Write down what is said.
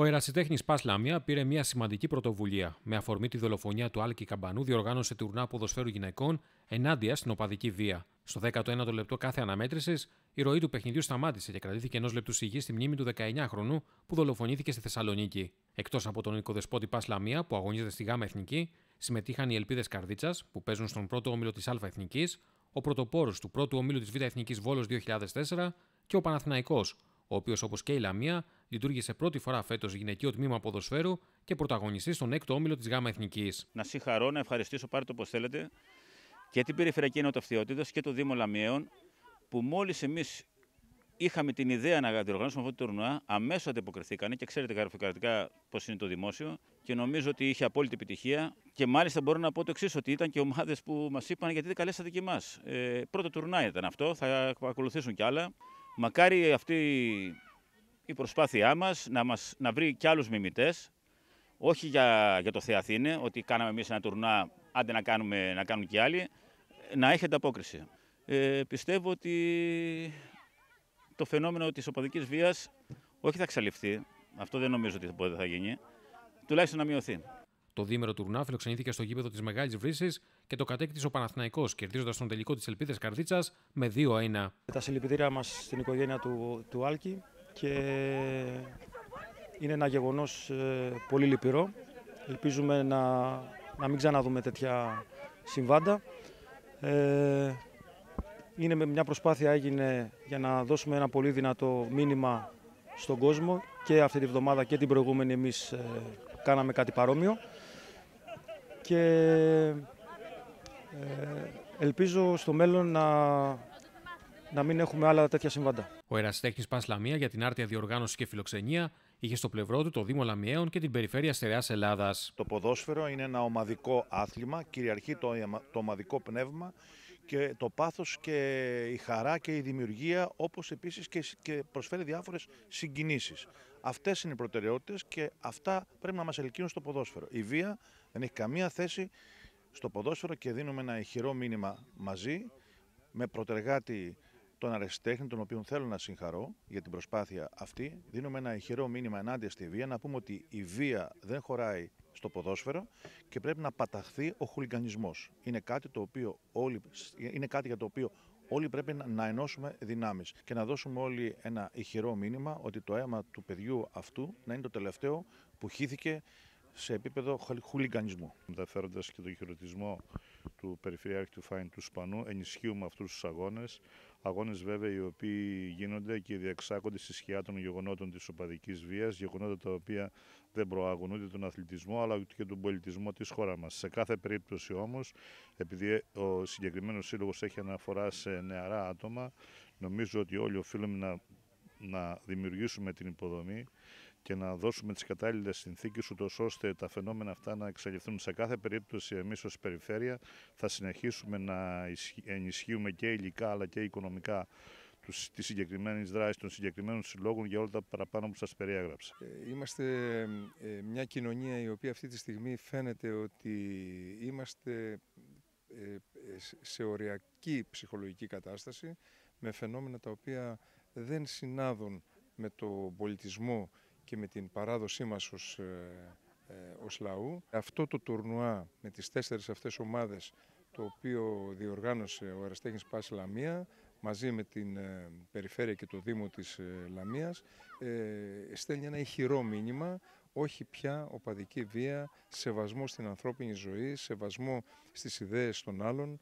Ο ερασιτέχνης Πας Λαμία πήρε μια σημαντική πρωτοβουλία. Με αφορμή τη δολοφονία του Άλκη Καμπανού, διοργάνωσε τουρνά ποδοσφαίρου γυναικών ενάντια στην οπαδική βία. Στο 19ο λεπτό κάθε αναμέτρησης, η ροή του παιχνιδιού σταμάτησε και κρατήθηκε ενός λεπτού σιγής στη μνήμη του 19χρονου που δολοφονήθηκε στη Θεσσαλονίκη. Εκτός από τον οικοδεσπότη Πας Λαμία που αγωνίζεται στη ΓΑΜΑ Εθνική, συμμετείχαν οι Ελπίδες Καρδίτσας που παίζουν στον πρώτο όμιλο της Α Εθνικής, ο πρωτοπόρος του πρώτου ομίλου της Β Εθνικής Βόλος 2004 και ο Παναθηναϊκός, ο οποίος όπως και η Λαμία λειτουργήσε πρώτη φορά φέτος γυναικείο τμήμα ποδοσφαίρου και πρωταγωνιστής στον έκτο όμιλο της ΓΑΜΑ Εθνικής. Να συγχαρώ, να ευχαριστήσω πάρτε όπως θέλετε και την Περιφερειακή Ενότητα και το Δήμο Λαμιαίων που μόλις εμείς είχαμε την ιδέα να διοργανώσουμε αυτό το τουρνουά, αμέσως αντεποκριθήκανε και ξέρετε γραφειοκρατικά πώς είναι το δημόσιο. Και νομίζω ότι είχε απόλυτη επιτυχία. Και μάλιστα μπορώ να πω το εξής: ότι ήταν και ομάδες που μας είπαν γιατί δεν καλέσατε και εμάς. Ε, πρώτο τουρνουά ήταν αυτό, θα ακολουθήσουν κι άλλα. Μακάρι αυτή η προσπάθειά μας να, μας, να βρει κι άλλους μιμητές, όχι για, για το Θεαθήνε, ότι κάναμε εμείς ένα τουρνά, άντε να, κάνουμε, να κάνουν κι άλλοι, να έχετε ανταπόκριση. Ε, πιστεύω ότι το φαινόμενο της οπαδικής βίας όχι θα εξαλειφθεί, αυτό δεν νομίζω ότι ποτέ θα γίνει, τουλάχιστον να μειωθεί. Το δίμερο τουρνά φιλοξενήθηκε στο γήπεδο της Μεγάλης Βρύσης και το κατέκτησε ο Παναθηναϊκός κερδίζοντας τον τελικό της Ελπίδας Καρδίτσας με 2-1. Τα συλληπιτήρια μας στην οικογένεια του, του Άλκη και είναι ένα γεγονός ε, πολύ λυπηρό. Ελπίζουμε να, να μην ξαναδούμε τέτοια συμβάντα. Ε, είναι μια προσπάθεια έγινε για να δώσουμε ένα πολύ δυνατό μήνυμα στον κόσμο και αυτή τη βδομάδα και την προηγούμενη εμείς ε, κάναμε κάτι παρόμοιο και ε, ελπίζω στο μέλλον να να μην έχουμε άλλα τέτοια συμβάντα. Ο ερασιτέχνης Πανσλαμία για την άρτια διοργάνωση και φιλοξενία είχε στο πλευρό του το Δήμο Λαμιαίων και την Περιφέρεια Στερεάς Ελλάδας. Το ποδόσφαιρο είναι ένα ομαδικό άθλημα, κυριαρχεί το, το ομαδικό πνεύμα και το πάθος και η χαρά και η δημιουργία, όπως επίσης και προσφέρει διάφορες συγκινήσεις. Αυτές είναι οι προτεραιότητες και αυτά πρέπει να μας ελκύουν στο ποδόσφαιρο. Η βία δεν έχει καμία θέση στο ποδόσφαιρο και δίνουμε ένα ηχηρό μήνυμα μαζί με προτεργάτη τον αρεσιτέχνη, τον οποίο θέλω να συγχαρώ για την προσπάθεια αυτή. Δίνουμε ένα ηχηρό μήνυμα ενάντια στη βία, να πούμε ότι η βία δεν χωράει στο ποδόσφαιρο και πρέπει να παταχθεί ο χουλιγανισμός. Είναι κάτι, το οποίο όλοι, είναι κάτι για το οποίο όλοι πρέπει να ενώσουμε δυνάμεις και να δώσουμε όλοι ένα ηχηρό μήνυμα ότι το αίμα του παιδιού αυτού να είναι το τελευταίο που χύθηκε σε επίπεδο χουλικανισμού. Μεταφέροντας και το χειροτισμό του Περιφερειάρχη του Φάιν του Σπανού. Ενισχύουμε αυτούς τους αγώνες. Αγώνες, βέβαια, οι οποίοι γίνονται και διεξάγονται στη σκιά των γεγονότων της οπαδικής βίας. Γεγονότα τα οποία δεν προάγουν ούτε τον αθλητισμό αλλά ούτε και τον πολιτισμό της χώρας μας. Σε κάθε περίπτωση όμως, επειδή ο συγκεκριμένος σύλλογος έχει αναφορά σε νεαρά άτομα, νομίζω ότι όλοι οφείλουμε να να δημιουργήσουμε την υποδομή και να δώσουμε τις κατάλληλες συνθήκες ώστε τα φαινόμενα αυτά να εξαλειφθούν σε κάθε περίπτωση εμείς ως περιφέρεια θα συνεχίσουμε να ενισχύουμε και υλικά αλλά και οικονομικά τη συγκεκριμένη δράση των συγκεκριμένων συλλόγων για όλα τα παραπάνω που σας περιέγραψα. Ε, είμαστε ε, μια κοινωνία η οποία αυτή τη στιγμή φαίνεται ότι είμαστε ε, σε οριακή ψυχολογική κατάσταση με φαινόμενα τα οποία δεν συνάδουν με τον πολιτισμό και με την παράδοσή μας ε, ε, ως, λαού. Αυτό το τουρνουά με τις τέσσερις αυτές ομάδες το οποίο διοργάνωσε ο Αεραστέχνης Πάσης Λαμία μαζί με την ε, Περιφέρεια και το Δήμο της ε, Λαμίας στέλνει ένα ηχηρό μήνυμα όχι πια οπαδική βία, σεβασμό στην ανθρώπινη ζωή, σεβασμό στις ιδέες των άλλων,